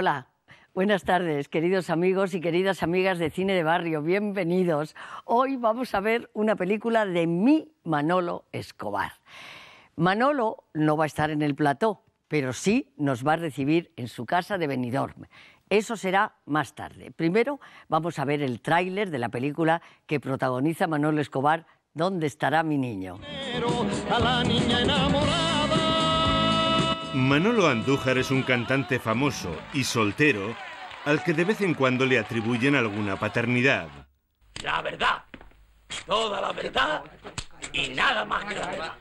Hola. Buenas tardes, queridos amigos y queridas amigas de Cine de Barrio, bienvenidos. Hoy vamos a ver una película de mi Manolo Escobar. Manolo no va a estar en el plató, pero sí nos va a recibir en su casa de Benidorm. Eso será más tarde. Primero vamos a ver el tráiler de la película que protagoniza Manolo Escobar, ¿Dónde estará mi niño? Manolo Andújar es un cantante famoso y soltero al que de vez en cuando le atribuyen alguna paternidad. La verdad, toda la verdad y nada más que la verdad.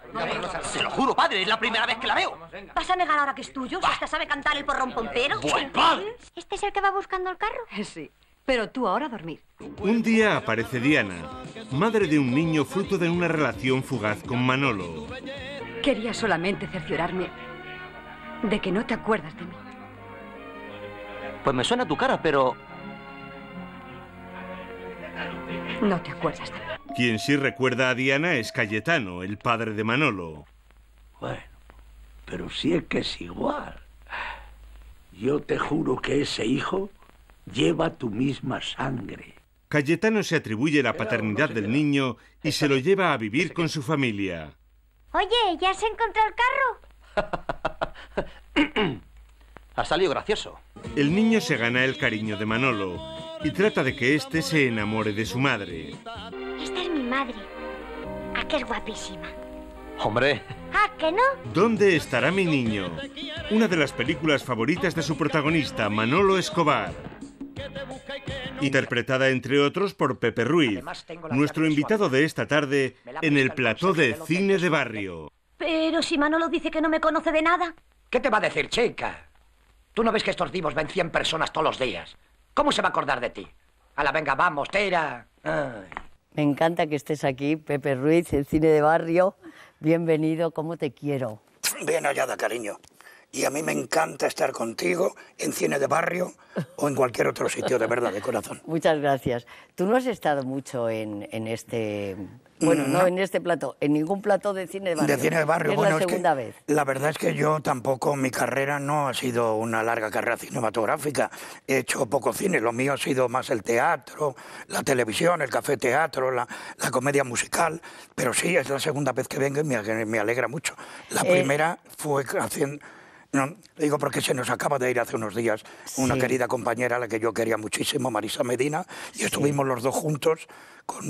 Se lo juro, padre, es la primera vez que la veo. ¿Vas a negar ahora que es tuyo? hasta sabe cantar el porrón pompero. ¡Buen padre! ¿Este es el que va buscando el carro? Sí, pero tú ahora dormir. Un día aparece Diana, madre de un niño fruto de una relación fugaz con Manolo. Quería solamente cerciorarme de que no te acuerdas de mí. Pues me suena tu cara, pero... No te acuerdas de mí. Quien sí recuerda a Diana es Cayetano, el padre de Manolo. Bueno, pero si es que es igual. Yo te juro que ese hijo lleva tu misma sangre. Cayetano se atribuye la paternidad del niño y se lo lleva a vivir con su familia. Oye, ¿ya se encontró el carro? ha salido gracioso. El niño se gana el cariño de Manolo y trata de que éste se enamore de su madre. Esta es mi madre. Ah, guapísima. Hombre. Ah, que no. ¿Dónde estará mi niño? Una de las películas favoritas de su protagonista, Manolo Escobar. Interpretada entre otros por Pepe Ruiz, nuestro invitado de esta tarde en el plató de cine de barrio. Pero si Manolo dice que no me conoce de nada. ¿Qué te va a decir, chica? Tú no ves que estos divos ven 100 personas todos los días. ¿Cómo se va a acordar de ti? A la venga, vamos, tira. Me encanta que estés aquí, Pepe Ruiz, el cine de barrio. Bienvenido, ¿cómo te quiero? Bien hallada, cariño y a mí me encanta estar contigo en cine de barrio o en cualquier otro sitio, de verdad, de corazón. Muchas gracias. Tú no has estado mucho en, este... Bueno, no. en este plato, en ningún plato de cine de barrio. De cine de barrio, es bueno, la segunda vez. La verdad es que yo tampoco, mi carrera no ha sido una larga carrera cinematográfica. He hecho poco cine, lo mío ha sido más el teatro, la televisión, el café teatro, la, comedia musical. Pero sí, es la segunda vez que vengo y me, alegra mucho. La eh, primera fue haciendo no, digo porque se nos acaba de ir hace unos días una querida compañera a la que yo quería muchísimo, Marisa Medina, y estuvimos los dos juntos.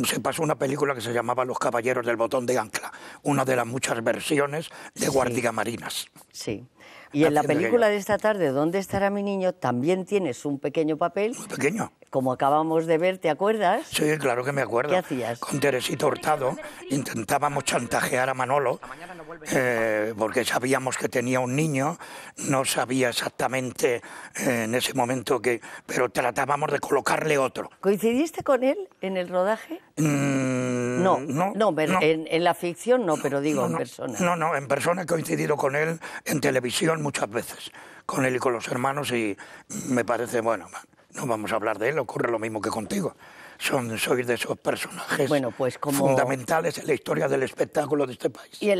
se pasó una película que se llamaba Los Caballeros del Botón de Ancla, una de las muchas versiones de sí. Marinas. Sí. Y en la película de esta tarde, ¿Dónde estará mi niño?, también tienes un pequeño papel. ¿Un pequeño. Como acabamos de ver, ¿te acuerdas? Sí, claro que me acuerdo. ¿Qué hacías? Con Teresito Hurtado intentábamos chantajear a Manolo eh, porque sabíamos que tenía un niño, no sabía exactamente eh, en ese momento que... pero tratábamos de colocarle otro. ¿Coincidiste con él en el rodaje? Mm, no, no, no, En, la ficción no, pero digo en persona. No, no, en persona he coincidido con él en televisión muchas veces con él y con los hermanos y me parece, bueno, no vamos a hablar de él, ocurre lo mismo que contigo. Son, sois de esos personajes bueno, pues como... fundamentales en la historia del espectáculo de este país. Y en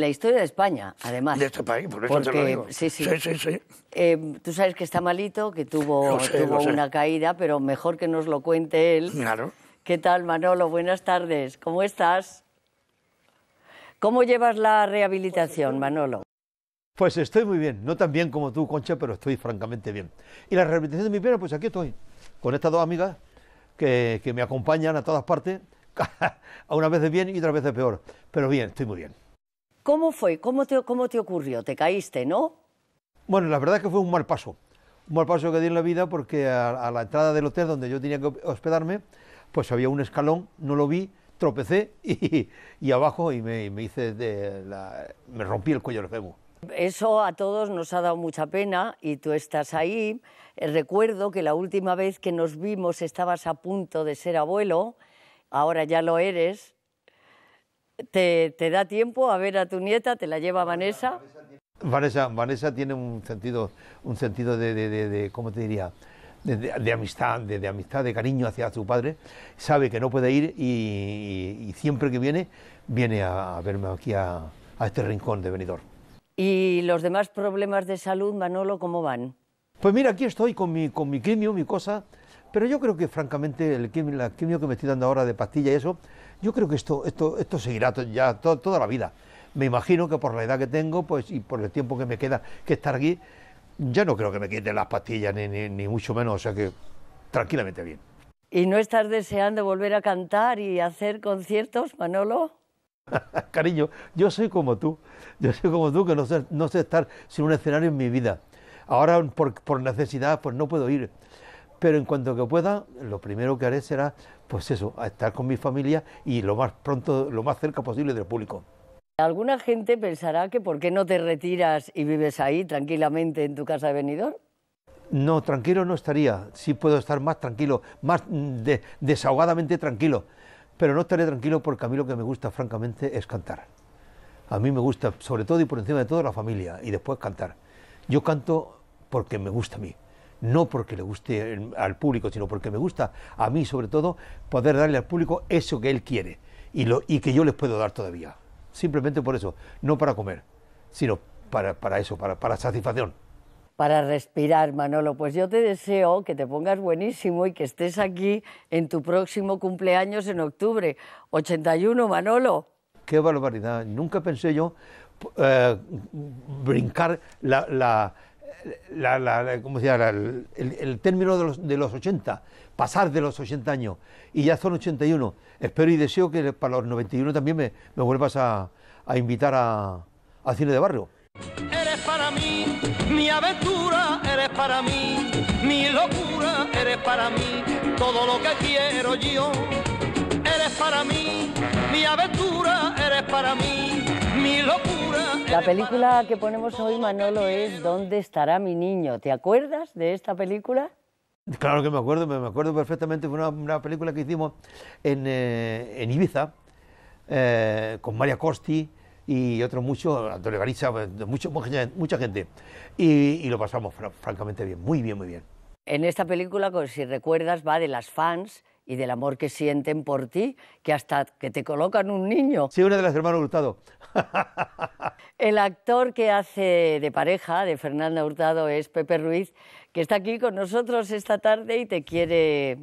la, historia de España, además. De este país, por eso te lo digo. Sí, sí. sí, eh, tú sabes que está malito, que tuvo, una caída, pero mejor que nos lo cuente él. Claro. ¿Qué tal, Manolo? Buenas tardes. ¿Cómo estás? ¿Cómo llevas la rehabilitación, pues, Manolo? Pues estoy muy bien, no tan bien como tú, Concha, pero estoy francamente bien. Y la repetición de mi pierna, pues aquí estoy, con estas dos amigas que, me acompañan a todas partes, a una vez de bien y otra vez peor. Pero bien, estoy muy bien. ¿Cómo fue? ¿Cómo te, cómo te ocurrió? ¿Te caíste, no? Bueno, la verdad es que fue un mal paso. Un mal paso que di en la vida porque a, la entrada del hotel donde yo tenía que hospedarme, pues había un escalón, no lo vi, tropecé y, y abajo y me, hice de me rompí el cuello de femur. Eso a todos nos ha dado mucha pena y tú estás ahí. Eh, recuerdo que la última vez que nos vimos estabas a punto de ser abuelo, ahora ya lo eres. ¿Te, da tiempo a ver a tu nieta? ¿Te la lleva Vanessa? Vanessa, Vanessa tiene un sentido, un sentido de, ¿cómo te diría? De, amistad, de, amistad, de cariño hacia su padre, sabe que no puede ir y, siempre que viene, viene a, verme aquí a, a este rincón de Benidorm. ¿Y los demás problemas de salud, Manolo, cómo van? Pues mira, aquí estoy con mi, con mi quimio, mi cosa, pero yo creo que francamente el quimio, la quimio que me estoy dando ahora de pastilla y eso, yo creo que esto, esto, esto seguirá ya toda la vida. Me imagino que por la edad que tengo pues, y por el tiempo que me queda que estar aquí, ya no creo que me quiten las pastillas, ni, ni, ni mucho menos, o sea que tranquilamente bien. ¿Y no estás deseando volver a cantar y hacer conciertos, Manolo? Cariño, yo soy como tú, yo soy como tú, que no sé, no sé estar sin un escenario en mi vida. Ahora, por, por, necesidad, pues no puedo ir. Pero en cuanto que pueda, lo primero que haré será, pues eso, estar con mi familia y lo más pronto, lo más cerca posible del público. Alguna gente pensará que por qué no te retiras y vives ahí tranquilamente en tu casa de venidor. No, tranquilo no estaría. Sí puedo estar más tranquilo, más mm, desahogadamente tranquilo pero no estaré tranquilo porque a mí lo que me gusta, francamente, es cantar. A mí me gusta, sobre todo y por encima de todo, la familia y después cantar. Yo canto porque me gusta a mí, no porque le guste al público, sino porque me gusta a mí, sobre todo, poder darle al público eso que él quiere y, lo, y que yo les puedo dar todavía. Simplemente por eso, no para comer, sino para, eso, para, para satisfacción para respirar, Manolo. Pues yo te deseo que te pongas buenísimo y que estés aquí en tu próximo cumpleaños en octubre. 81, Manolo. Qué barbaridad. Nunca pensé yo eh, brincar la, la, la, se llama? El, término de los, 80, pasar de los 80 años. Y ya son 81. Espero y deseo que para los 91 también me, vuelvas a, invitar a, a cine de barrio. Eh, mi aventura eres para mí, mi locura eres para mí, todo lo que quiero yo. Eres para mí, mi aventura eres para mí, mi locura. la película que ponemos hoy, Manolo, es ¿Dónde estará mi niño? ¿Te acuerdas de esta película? Claro que me acuerdo, me acuerdo perfectamente. Fue una, película que hicimos en, eh, Ibiza eh, con María Costi y otros muchos, Antonio Gariza, mucha, gente. Y, lo pasamos francamente bien, muy bien, muy bien. En esta película, si recuerdas, va de las fans y del amor que sienten por ti, que hasta que te colocan un niño. Sí, una de las hermanas Hurtado. El actor que hace de pareja de Fernanda Hurtado es Pepe Ruiz, que está aquí con nosotros esta tarde y te quiere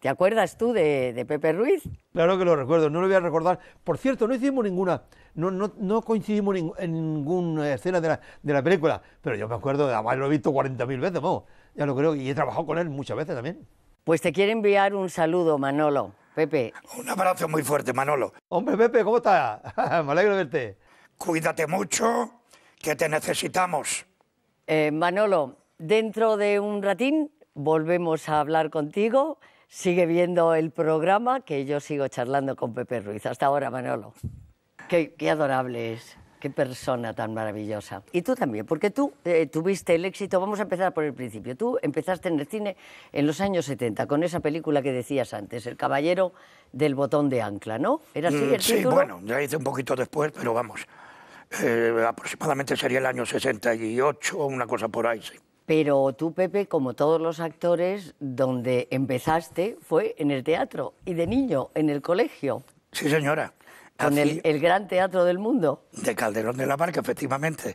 ¿Te acuerdas tú de, Pepe Ruiz? Claro que lo recuerdo, no lo voy a recordar. Por cierto, no hicimos ninguna, no, no, no coincidimos en ninguna escena de la, de la, película, pero yo me acuerdo, además lo he visto 40.000 veces, vamos, ya lo creo, y he trabajado con él muchas veces también. Pues te quiero enviar un saludo, Manolo. Pepe. Un abrazo muy fuerte, Manolo. Hombre, Pepe, ¿cómo estás? me alegro de verte. Cuídate mucho, que te necesitamos. Eh, Manolo, dentro de un ratín volvemos a hablar contigo sigue viendo el programa, que yo sigo charlando con Pepe Ruiz. Hasta ahora, Manolo. Qué, adorable es. Qué persona tan maravillosa. Y tú también, porque tú eh, tuviste el éxito, vamos a empezar por el principio, tú empezaste en el cine en los años 70 con esa película que decías antes, El Caballero del Botón de Ancla, ¿no? ¿Era así mm, el Sí, bueno, ya hice un poquito después, pero vamos, eh, aproximadamente sería el año 68, una cosa por ahí, sí. Pero tú, Pepe, como todos los actores, donde empezaste fue en el teatro y de niño, en el colegio. Sí, señora. En el, gran teatro del mundo. De Calderón de la Barca, efectivamente.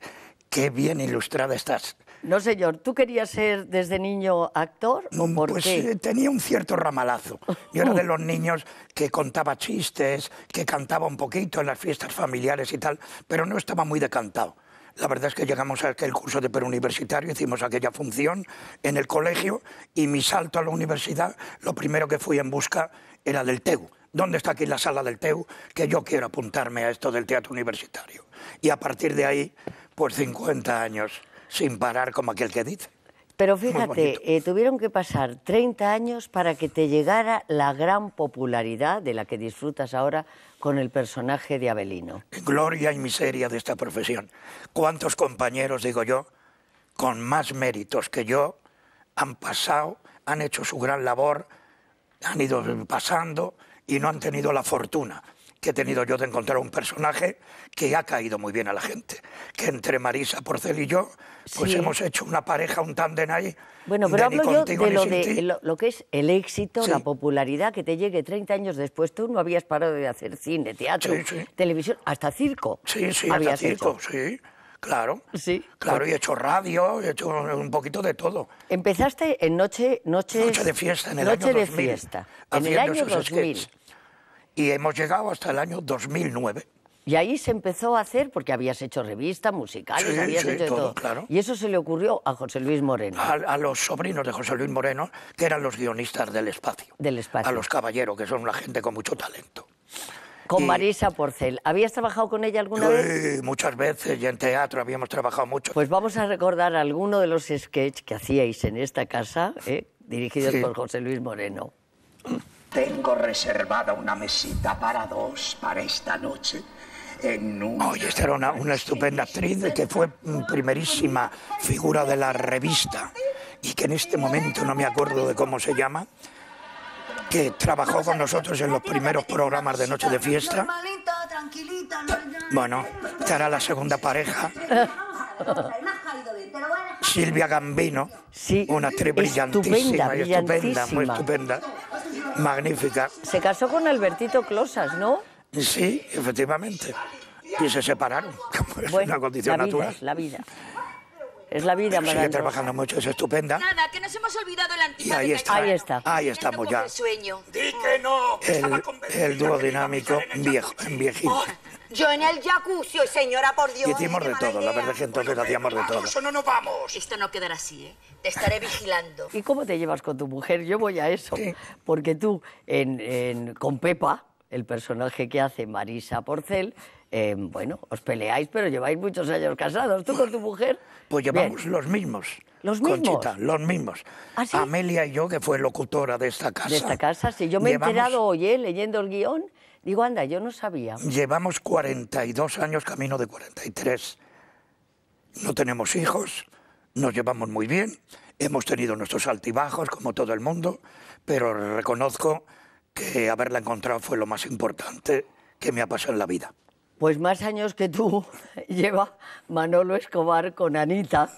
Qué bien ilustrada estás. No, señor, ¿tú querías ser desde niño actor No mm, por pues, eh, tenía un cierto ramalazo. Yo era de los niños que contaba chistes, que cantaba un poquito en las fiestas familiares y tal, pero no estaba muy decantado. La verdad es que llegamos a aquel curso de preuniversitario, hicimos aquella función en el colegio y mi salto a la universidad, lo primero que fui en busca era del TEU. ¿Dónde está aquí la sala del TEU? Que yo quiero apuntarme a esto del teatro universitario. Y a partir de ahí, pues 50 años sin parar como aquel que dice. Pero fíjate, eh, tuvieron que pasar 30 años para que te llegara la gran popularidad de la que disfrutas ahora con el personaje de Abelino. Gloria y miseria de esta profesión. ¿Cuántos compañeros, digo yo, con más méritos que yo han pasado, han hecho su gran labor, han ido pasando y no han tenido la fortuna que he tenido yo de encontrar un personaje que ha caído muy bien a la gente. Que entre Marisa Porcel y yo, pues hemos hecho una pareja, un tándem ahí. Bueno, pero hablo yo de, lo, de lo, que es el éxito, la popularidad que te llegue 30 años después. Tú no habías parado de hacer cine, teatro, televisión, hasta circo. Sí, sí, hasta circo, sí. Claro, sí. claro, y he hecho radio, he hecho un poquito de todo. Empezaste en noche, noche de fiesta en el año 2000. de fiesta, en el año 2000 y hemos llegado hasta el año 2009. Y ahí se empezó a hacer, porque habías hecho revistas, musicales, habías hecho todo. Y eso se le ocurrió a José Luis Moreno. A, los sobrinos de José Luis Moreno, que eran los guionistas del espacio. Del espacio. A los caballeros, que son una gente con mucho talento. Con Marisa Porcel. ¿Habías trabajado con ella alguna sí, vez? muchas veces, y en teatro habíamos trabajado mucho. Pues vamos a recordar alguno de los sketches que hacíais en esta casa, eh, dirigidos por José Luis Moreno. Tengo reservada una mesita para dos para esta noche. Oye, esta era una, una estupenda actriz que fue primerísima figura de la revista y que en este momento no me acuerdo de cómo se llama, que trabajó con nosotros en los primeros programas de Noche de Fiesta. Bueno, era la segunda pareja Silvia Gambino, sí, una actriz brillantísima, estupenda, estupenda, muy estupenda, magnífica. Se casó con Albertito Closas, ¿no? Sí, efectivamente. Y se separaron, como es una condición natural. La vida. Es la vida, Sigue trabajando mucho, es estupenda. Nada, que nos hemos olvidado la Ahí está, ahí está. Ahí estamos ya. Sueño. que el, el dinámico viejo, viejito. Yo en el jacuzzi, señora, por Dios. Y hicimos de todo, la verdad es que entonces hacíamos de todo. Eso no nos vamos. Esto no quedará así, ¿eh? Te estaré vigilando. ¿Y cómo te llevas con tu mujer? Yo voy a eso. Porque tú, con Pepa, el personaje que hace Marisa Porcel, em, bueno, os peleáis, pero lleváis muchos años casados. ¿Tú con tu mujer? Pues llevamos los mismos. ¿Los mismos? Conchita, los mismos. ¿Ah, Amelia y yo, que fue locutora de esta casa. De esta casa, sí. Yo me he enterado hoy, ¿eh? leyendo el guión, Digo, anda, yo no sabía. Llevamos 42 años, camino de 43. No tenemos hijos, nos llevamos muy bien, hemos tenido nuestros altibajos, como todo el mundo, pero reconozco que haberla encontrado fue lo más importante que me ha pasado en la vida. Pues más años que tú lleva Manolo Escobar con Anita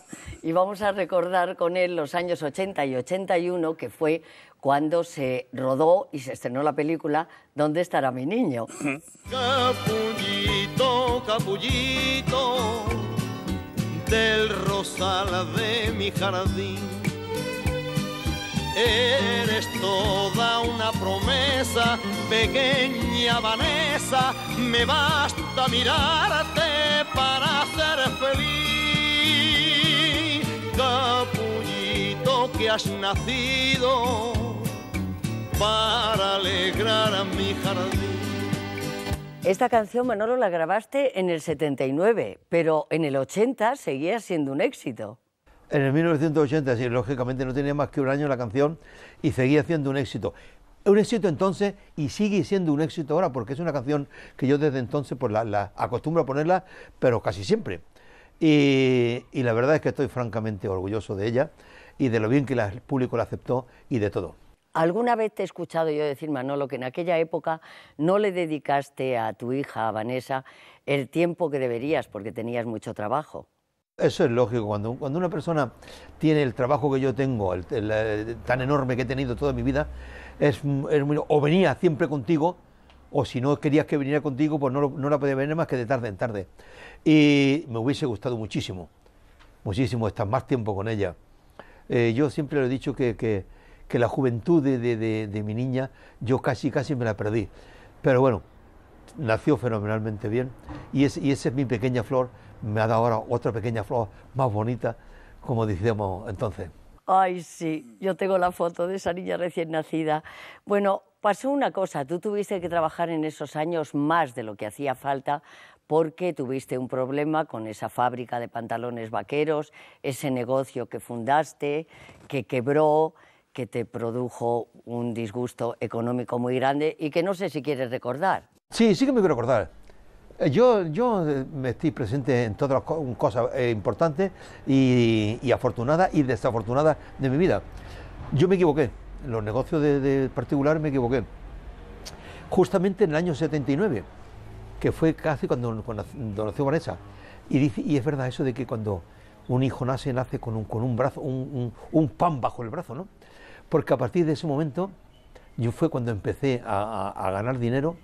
y vamos a recordar con él los años 80 y 81, que fue cuando se rodó y se estrenó la película ¿Dónde estará mi niño? Capullito, capullito, del rosal de mi jardín. Eres toda una promesa, pequeña Vanessa, me basta mirarte para ser feliz. Capullito que has nacido para alegrar a mi Esta canción, Manolo, la grabaste en el 79, pero en el 80 seguía siendo un éxito. En el 1980, lógicamente no tenía más que un año la canción y seguía siendo un éxito. Un éxito entonces y sigue siendo un éxito ahora porque es una canción que yo desde entonces pues, la, acostumbro a ponerla, pero casi siempre. Y, la verdad es que estoy francamente orgulloso de ella y de lo bien que el público la aceptó y de todo. Alguna vez te he escuchado yo decir, Manolo, que en aquella época no le dedicaste a tu hija, a Vanessa, el tiempo que deberías porque tenías mucho trabajo. Eso es lógico, cuando, una persona tiene el trabajo que yo tengo, eh, tan enorme que he tenido toda mi vida, es, o venía siempre contigo, o si no querías que viniera contigo, pues no, la podía venir más que de tarde en tarde. Y me hubiese gustado muchísimo, muchísimo estar más tiempo con ella. Eh, yo siempre le he dicho que que la juventud de, mi niña yo casi, casi me la perdí. Pero bueno, nació fenomenalmente bien y, y esa es mi pequeña flor, me ha dado ahora otra pequeña flor más bonita, como decíamos entonces. Ay, sí, yo tengo la foto de esa niña recién nacida. Bueno, pasó una cosa, tú tuviste que trabajar en esos años más de lo que hacía falta porque tuviste un problema con esa fábrica de pantalones vaqueros, ese negocio que fundaste, que quebró, que te produjo un disgusto económico muy grande y que no sé si quieres recordar. Sí, sí que me quiero recordar. Eh, yo, yo eh, me estoy presente en todas las cosas eh, importantes y, afortunadas y desafortunadas de mi vida. Yo me equivoqué, en los negocios de, particular me equivoqué. Justamente en el año 79, que fue casi cuando, nació Vanessa. Y, dice, y es verdad eso de que cuando un hijo nace, nace con un, con un brazo, un, pan bajo el brazo, ¿no? Porque a partir de ese momento, yo fue cuando empecé a, ganar dinero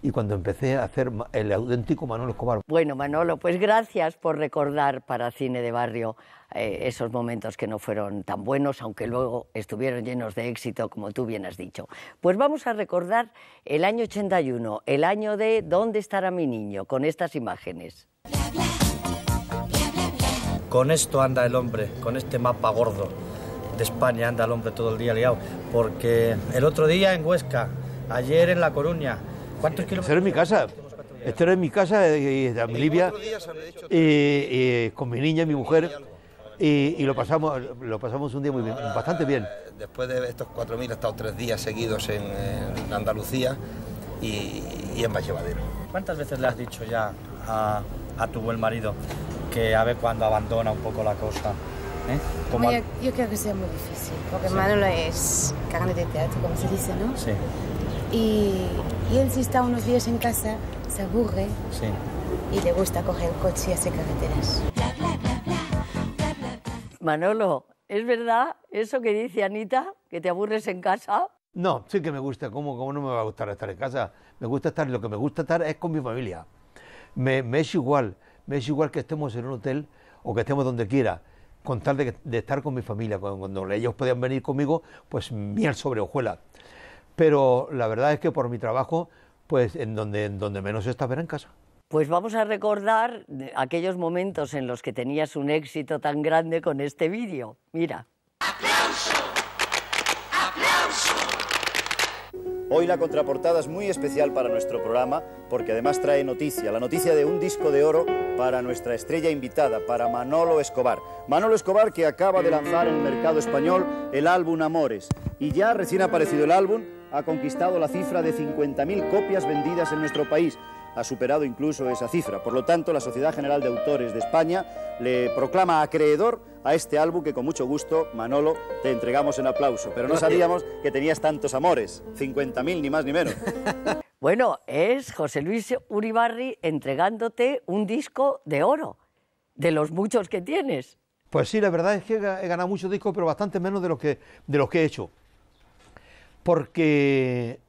y cuando empecé a hacer el auténtico Manolo Escobar. Bueno, Manolo, pues gracias por recordar para Cine de Barrio eh, esos momentos que no fueron tan buenos, aunque luego estuvieron llenos de éxito, como tú bien has dicho. Pues vamos a recordar el año 81, el año de ¿Dónde estará mi niño? con estas imágenes. Con esto anda el hombre, con este mapa gordo de España anda el hombre todo el día liado. Porque el otro día en Huesca, ayer en La Coruña, ¿cuántos kilómetros? Este era en mi casa. Este era en mi casa, en Libia, y, y, eh, con mi niña y mi mujer. Y, lo pasamos lo pasamos un día muy bastante bien. Después de estos 4.000 he estado tres días seguidos en, Andalucía y, en Valladolid. ¿Cuántas veces le has dicho ya a tu buen marido, que a ver cuando abandona un poco la cosa. ¿eh? Yo, creo que sea muy difícil, porque Manolo es carne de teatro, como se dice, ¿no? Sí. Y, él si está unos días en casa, se aburre sí. y le gusta coger coche y hacer carreteras. Manolo, ¿es verdad eso que dice Anita, que te aburres en casa? No, sí que me gusta, ¿cómo, cómo no me va a gustar estar en casa? Me gusta estar, lo que me gusta estar es con mi familia. Me, me es igual me es igual que estemos en un hotel o que estemos donde quiera, con tal de, estar con mi familia. Cuando, ellos podían venir conmigo, pues miel sobre hojuela. Pero la verdad es que por mi trabajo, pues en donde, menos estás ver en casa. Pues vamos a recordar aquellos momentos en los que tenías un éxito tan grande con este vídeo. Mira. Hoy la contraportada es muy especial para nuestro programa porque además trae noticia, la noticia de un disco de oro para nuestra estrella invitada, para Manolo Escobar. Manolo Escobar que acaba de lanzar en el mercado español el álbum Amores y ya recién aparecido el álbum ha conquistado la cifra de 50.000 copias vendidas en nuestro país ha superado incluso esa cifra. Por lo tanto, la Sociedad General de Autores de España le proclama acreedor a este álbum que con mucho gusto, Manolo, te entregamos en aplauso. Pero no sabíamos que tenías tantos amores, 50.000 ni más ni menos. Bueno, es José Luis Uribarri entregándote un disco de oro, de los muchos que tienes. Pues sí, la verdad es que he ganado muchos discos, pero bastante menos de los que, de los que he hecho. Porque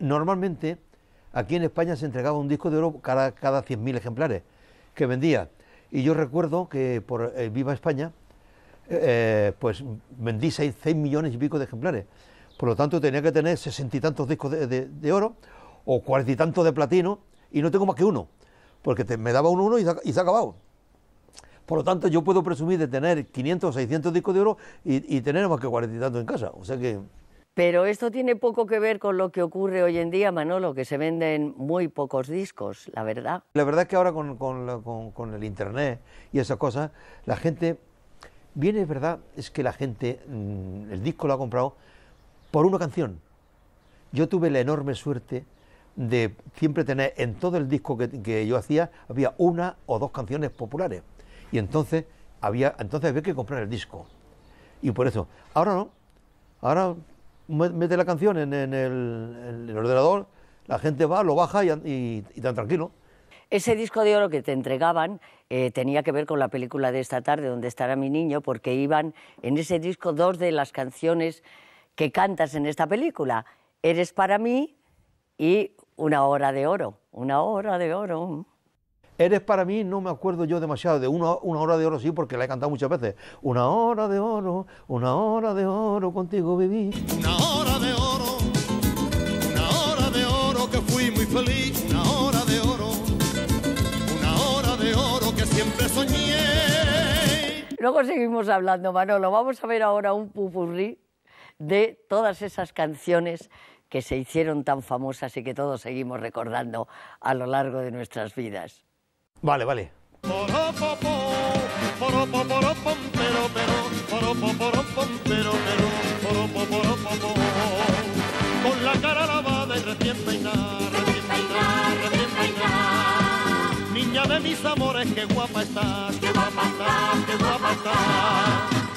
normalmente Aquí en España se entregaba un disco de oro cada, cada 100.000 ejemplares que vendía. Y yo recuerdo que por eh, Viva España, eh, eh, pues vendí 6, millones y pico de ejemplares. Por lo tanto, tenía que tener sesenta y tantos discos de, oro o 40 y tantos de platino y no tengo más que uno, porque me daba un uno y se, ha acabado. Por lo tanto, yo puedo presumir de tener 500 o 600 discos de oro y, y tener más que cuarenta y tantos en casa. O sea que pero esto tiene poco que ver con lo que ocurre hoy en día, Manolo, que se venden muy pocos discos, la verdad. La verdad es que ahora con, el Internet y esas cosas, la gente, viene, es verdad, es que la gente, mm, el disco lo ha comprado por una canción. Yo tuve la enorme suerte de siempre tener en todo el disco que, yo hacía, había una o dos canciones populares. Y entonces había, entonces había que comprar el disco. Y por eso, ahora no, ahora mete la canción en, el, ordenador, la gente va, lo baja y, tan tranquilo. Ese disco de oro que te entregaban eh, tenía que ver con la película de esta tarde, donde estará mi niño, porque iban en ese disco dos de las canciones que cantas en esta película, Eres para mí y Una hora de oro, una hora de oro. Eres para mí, no me acuerdo yo demasiado, de una, hora de oro sí, porque la he cantado muchas veces. Una hora de oro, una hora de oro, contigo viví. Una hora de oro, una hora de oro que fui muy feliz. Una hora de oro, una hora de oro que siempre soñé. Luego seguimos hablando, Manolo. Vamos a ver ahora un pupurrí de todas esas canciones que se hicieron tan famosas y que todos seguimos recordando a lo largo de nuestras vidas. Vale, vale. Con la cara lavada y recién peinada, recién peinada, recién peinada. Niña de mis amores, qué guapa estás, qué guapa estás, qué guapa estás.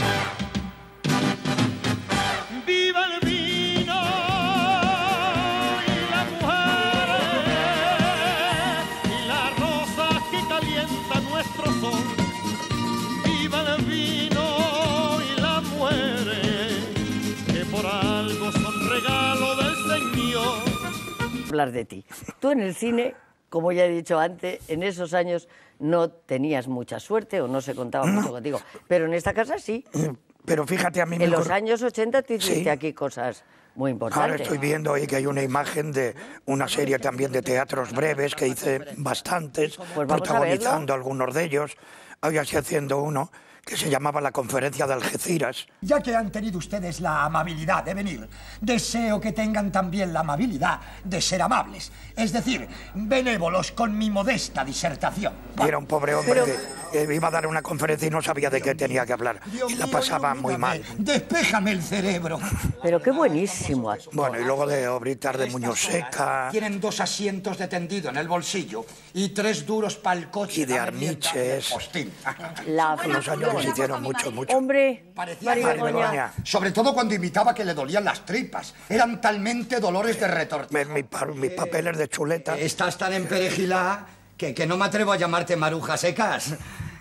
de ti. Tú en el cine, como ya he dicho antes, en esos años no tenías mucha suerte o no se contaba mucho contigo, pero en esta casa sí. Mm, pero fíjate a mí... En los años 80 te hiciste aquí cosas muy importantes. Ahora estoy viendo ahí que hay una imagen de una serie también de teatros breves que hice bastantes, pues protagonizando algunos de ellos. hoy así haciendo uno que se llamaba la Conferencia de Algeciras. Ya que han tenido ustedes la amabilidad de venir, deseo que tengan también la amabilidad de ser amables, es decir, benévolos con mi modesta disertación. era un pobre hombre que iba a dar una conferencia y no sabía de qué tenía que hablar. la pasaba muy mal. Despéjame el cerebro. Pero qué buenísimo. Bueno, y luego de Obritar de Muñoz Seca. Tienen dos asientos de tendido en el bolsillo y tres duros para Y de Armiches. La... Los años hicieron mucho, mucho. Hombre, parecía Sobre todo cuando imitaba que le dolían las tripas. Eran talmente dolores de retorte Mis, mis papeles de chuleta. Estás tan emperejilada que, que no me atrevo a llamarte Maruja Secas.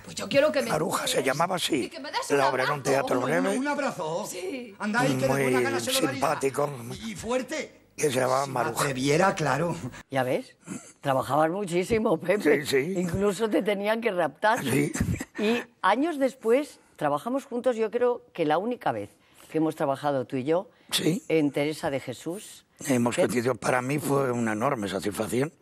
Pues yo quiero que me... Maruja se llamaba así. La obra en un teatro Un abrazo. Sí. Anda, que Muy simpático. Y fuerte que se llamaba si viera, claro. Ya ves, trabajabas muchísimo, Pepe. Sí, sí. Incluso te tenían que raptar. Y años después trabajamos juntos, yo creo que la única vez que hemos trabajado tú y yo en Teresa de Jesús. Hemos coincidido. Para mí fue una enorme satisfacción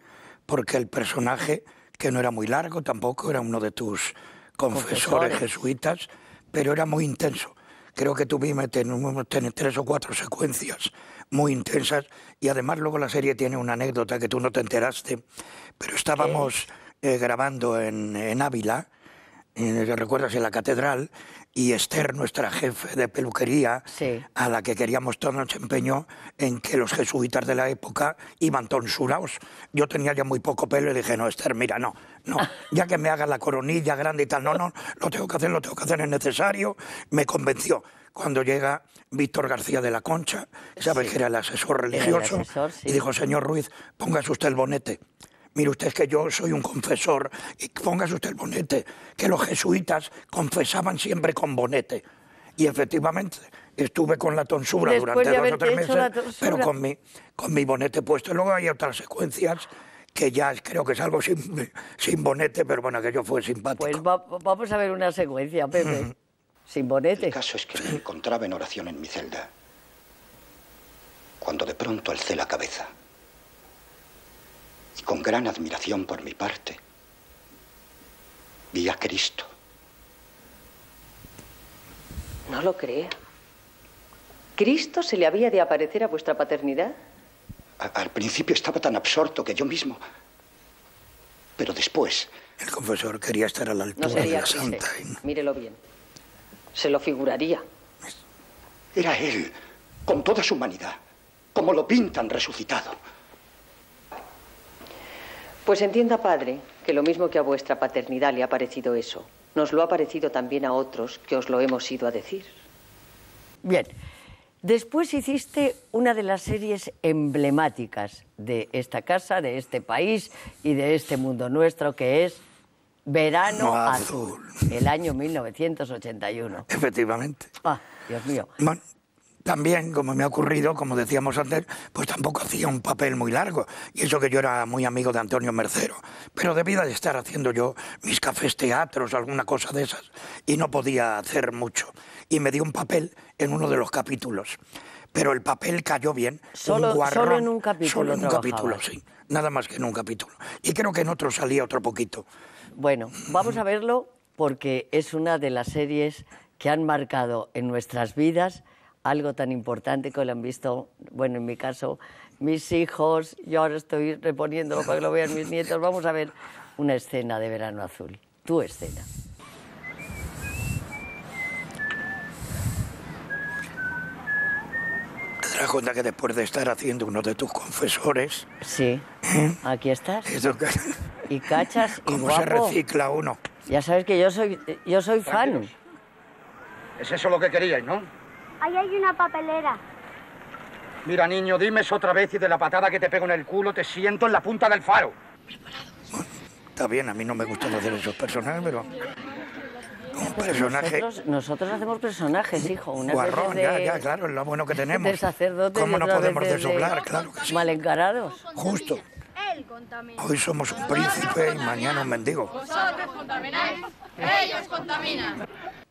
porque el personaje, que no era muy largo tampoco, era uno de tus confesores. jesuitas, pero era muy intenso creo que tuvimos este tres o cuatro secuencias muy intensas y además luego la serie tiene una anécdota que tú no te enteraste, pero estábamos eh, grabando en Ávila recuerdas, en la catedral, y Esther, nuestra jefe de peluquería, a la que queríamos todos, nuestro empeño, en que los jesuitas de la época iban tonsurados. Yo tenía ya muy poco pelo y dije, no, Esther, mira, no, no, ya que me haga la coronilla grande y tal, no, no, lo tengo que hacer, lo tengo que hacer, es necesario. Me convenció. Cuando llega Víctor García de la Concha, sabe que era el asesor religioso, y dijo, señor Ruiz, póngase usted el bonete mire usted que yo soy un confesor, y póngase usted el bonete, que los jesuitas confesaban siempre con bonete. Y efectivamente, estuve con la tonsura durante dos o tres meses, pero con mi, con mi bonete puesto. Luego hay otras secuencias que ya creo que es sin, sin bonete, pero bueno, que yo fue simpático. Pues vamos a ver una secuencia, Pepe. Sin bonete. El caso es que me encontraba en oración en mi celda, cuando de pronto alcé la cabeza y con gran admiración por mi parte, vi a Cristo. No lo creía. ¿Cristo se le había de aparecer a vuestra paternidad? al principio estaba tan absorto que yo mismo... Pero después... El confesor quería estar a la altura de la santa. Mírelo bien. Se lo figuraría. Era él, con toda su humanidad, como lo pintan resucitado. Pues entienda, padre, que lo mismo que a vuestra paternidad le ha parecido eso, nos lo ha parecido también a otros que os lo hemos ido a decir. Bien. Después hiciste una de las series emblemáticas de esta casa, de este país y de este mundo nuestro, que es Verano Azul, el año 1981. Efectivamente. Ah, Dios mío también, como me ha ocurrido, como decíamos antes, pues tampoco hacía un papel muy largo. Y eso que yo era muy amigo de Antonio Mercero. Pero debía de estar haciendo yo mis cafés teatros, alguna cosa de esas. Y no podía hacer mucho. Y me dio un papel en uno de los capítulos. Pero el papel cayó bien. Solo, en un capítulo. Solo en un capítulo, sí. Nada más que en un capítulo. Y creo que en otro salía otro poquito. Bueno, vamos a verlo porque es una de las series que han marcado en nuestras vidas algo tan importante que lo han visto, bueno, en mi caso, mis hijos, yo ahora estoy reponiéndolo para que lo vean mis nietos, vamos a ver una escena de verano azul, tu escena. te das cuenta que después de estar haciendo uno de tus confesores. Sí, aquí estás. Y cachas y ¿Cómo se recicla uno? Ya sabes que yo soy, yo soy fan. Es eso lo que queríais, ¿no? Ahí hay una papelera. Mira, niño, dime otra vez y de la patada que te pego en el culo te siento en la punta del faro. está bien, a mí no me gusta hacer esos personajes, pero... Un personaje. Nosotros, hacemos personajes, hijo. Guarrón, ya, ya, claro, es lo bueno que tenemos. Como sacerdote. ¿Cómo no podemos desoblar? claro que sí. Mal encarados. Justo. Hoy somos un príncipe y mañana un mendigo. Vosotros contamináis, ellos contaminan.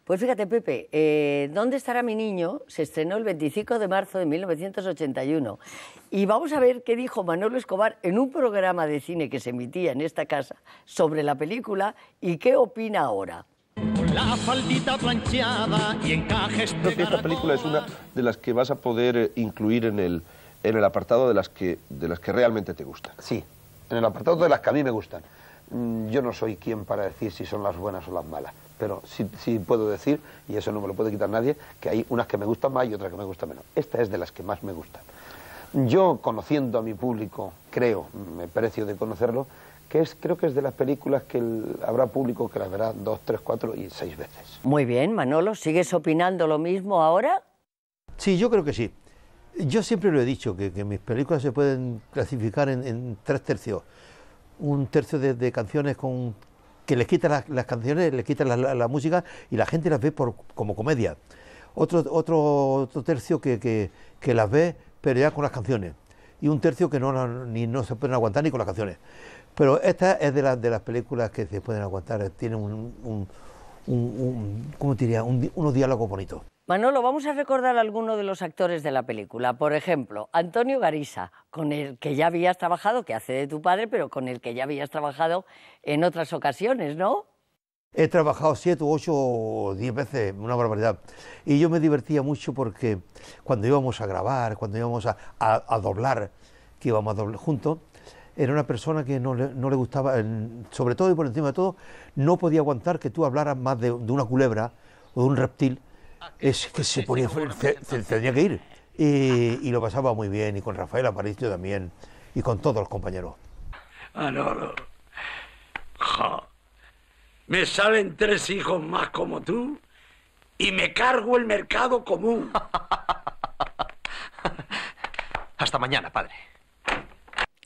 Pues fíjate, Pepe, eh, ¿Dónde estará mi niño? se estrenó el 25 de marzo de 1981. Y vamos a ver qué dijo Manolo Escobar en un programa de cine que se emitía en esta casa sobre la película y qué opina ahora. la faldita planchada y encajes esta película es una de las que vas a poder eh, incluir en el, en el apartado de las, que, de las que realmente te gustan. Sí, en el apartado de las que a mí me gustan. Mm, yo no soy quien para decir si son las buenas o las malas pero sí, sí, puedo decir, y eso no me lo puede quitar nadie, que hay unas que me gustan más y otras que me gustan menos. Esta es de las que más me gustan. Yo, conociendo a mi público, creo, me precio de conocerlo, que es, creo que es de las películas que habrá público que las verá dos, tres, cuatro y seis veces. Muy bien, Manolo, ¿sigues opinando lo mismo ahora? Sí, yo creo que sí. Yo siempre lo he dicho, que, mis películas se pueden clasificar en, tres tercios. Un tercio de canciones con que les quitan las, canciones, les quitan la, música y la gente las ve por, como comedia. Otro, otro, tercio que, las ve, pero ya con las canciones. Y un tercio que no, se pueden aguantar ni con las canciones. Pero esta es de, las de las películas que se pueden aguantar, tiene un, un, ¿cómo unos diálogos bonitos. Manolo, vamos a recordar a alguno de los actores de la película. Por ejemplo, Antonio Garisa, con el que ya habías trabajado, que hace de tu padre, pero con el que ya habías trabajado en otras ocasiones, ¿no? He trabajado siete ocho o diez veces, una barbaridad. Y yo me divertía mucho porque cuando íbamos a grabar, cuando íbamos a, doblar, que íbamos a doblar juntos, era una persona que no le, gustaba, sobre todo y por encima de todo, no podía aguantar que tú hablaras más de una culebra o de un reptil es que se ponía, tenía que ir. Y, lo pasaba muy bien, y con Rafael Aparicio también, y con todos los compañeros. Manolo ah, Me salen tres hijos más como tú y me cargo el mercado común. Hasta mañana, padre.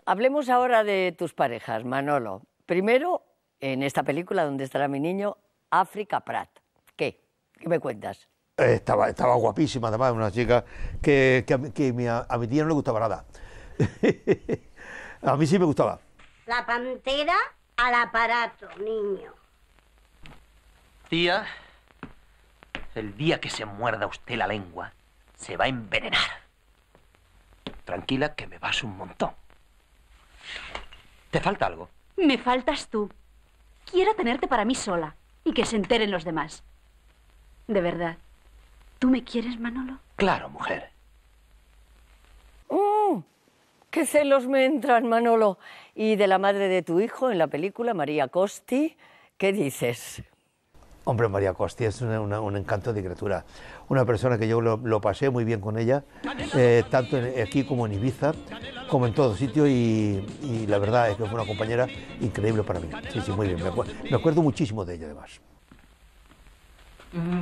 Hablemos ahora de tus parejas, Manolo. Primero, en esta película donde estará mi niño, África Prat. ¿Qué? ¿Qué me cuentas? estaba, guapísima, además, una chica que, a, mi tía no le gustaba nada. a mí sí me gustaba. La pantera al aparato, niño. Tía, el día que se muerda usted la lengua, se va a envenenar. Tranquila, que me vas un montón. ¿Te falta algo? Me faltas tú. Quiero tenerte para mí sola y que se enteren los demás. De verdad. ¿Tú me quieres, Manolo? Claro, mujer. ¡Uh! ¡Qué celos me entran, Manolo! Y de la madre de tu hijo en la película, María Costi, ¿qué dices? Hombre, María Costi es un encanto de criatura. Una persona que yo lo, pasé muy bien con ella, eh, tanto aquí como en Ibiza, como en todo sitio, y, la verdad es que fue una compañera increíble para mí. Sí, sí, muy bien. Me, acuerdo, muchísimo de ella, además. Mm.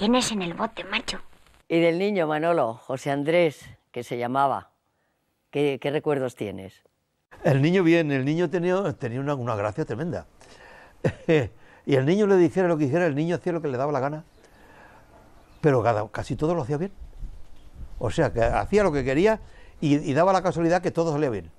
tienes en el bote, macho. Y del niño Manolo, José Andrés, que se llamaba. ¿Qué, recuerdos tienes? El niño bien, el niño tenía, tenía una, gracia tremenda. y el niño le dijera lo que hiciera, el niño hacía lo que le daba la gana. Pero casi todo lo hacía bien. O sea, que hacía lo que quería y, y daba la casualidad que todo salía bien.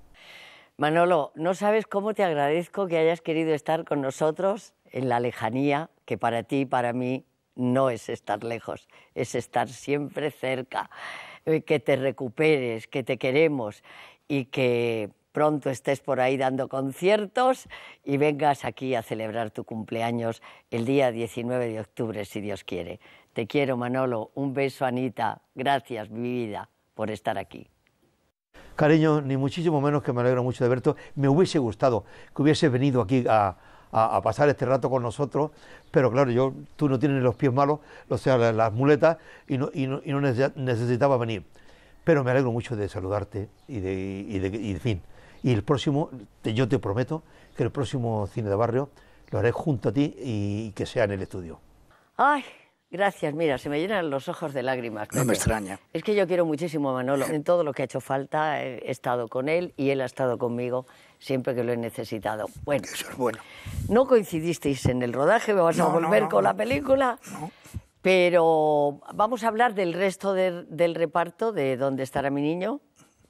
Manolo, no sabes cómo te agradezco que hayas querido estar con nosotros en la lejanía que para ti y para mí no es estar lejos, es estar siempre cerca, eh, que te recuperes, que te queremos y que pronto estés por ahí dando conciertos y vengas aquí a celebrar tu cumpleaños el día 19 de octubre, si Dios quiere. Te quiero, Manolo. Un beso, Anita. Gracias, mi vida, por estar aquí. Cariño, ni muchísimo menos que me alegro mucho de verte. Me hubiese gustado que hubiese venido aquí a, a, pasar este rato con nosotros, pero claro, yo, tú no tienes los pies malos, o sea, las, muletas, y no, y no, necesitaba venir. Pero me alegro mucho de saludarte y de, y de, y fin. Y el próximo, yo te prometo que el próximo cine de barrio lo haré junto a ti y que sea en el estudio. Ay, Gracias, mira, se me llenan los ojos de lágrimas. No me extraña. Es que yo quiero muchísimo a Manolo. En todo lo que ha hecho falta he estado con él y él ha estado conmigo siempre que lo he necesitado. Bueno, bueno. No coincidisteis en el rodaje, me vas a volver con la película. Pero vamos a hablar del resto del reparto de dónde estará mi niño,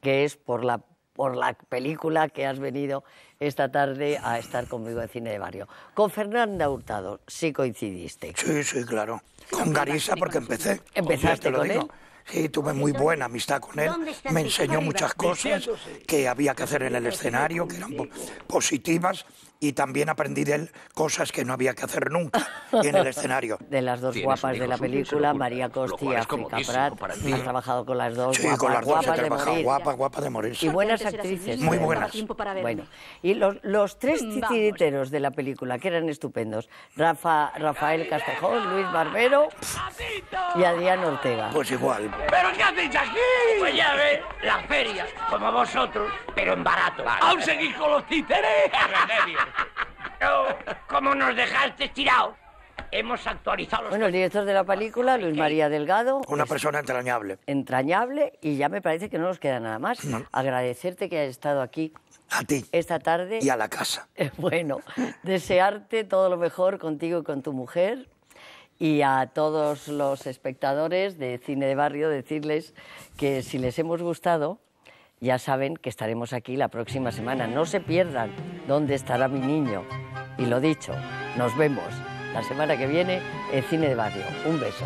que es por la por la película que has venido esta tarde a estar conmigo en Cine de Barrio. Con Fernanda Hurtado sí coincidiste. Sí, sí, claro. Con Garisa porque empecé. ¿Empezaste digo. él? Sí, tuve muy buena amistad con él. Me enseñó muchas cosas que había que hacer en el escenario, que eran positivas, y también aprendí de él cosas que no había que hacer nunca en el escenario. De las dos guapas de la película, María Costi y África Prat, has trabajado con las dos, sí, guapas, con las dos trabajado, guapa, guapa de morir. Y buenas actrices. Muy buenas. Bueno, y los, los tres titiriteros de la película, que eran estupendos, Rafa, Rafael Castejón, Luis Barbero y Adrián Ortega. Pues igual. ¿Pero qué hacéis aquí? Pues ya las ferias, como vosotros, pero en barato. ¿Aún seguís con los títeres? ¿Cómo nos dejaste tirados? Hemos actualizado Bueno, el director de la película, Luis María Delgado... Una persona entrañable. Entrañable, y ya me parece que no nos queda nada más. Agradecerte que hayas estado aquí a ti. Esta tarde. Y a la casa. Bueno, desearte todo lo mejor contigo y con tu mujer. Y a todos los espectadores de Cine de Barrio decirles que si les hemos gustado, ya saben que estaremos aquí la próxima semana. No se pierdan dónde estará mi niño. Y lo dicho, nos vemos la semana que viene en Cine de Barrio. Un beso.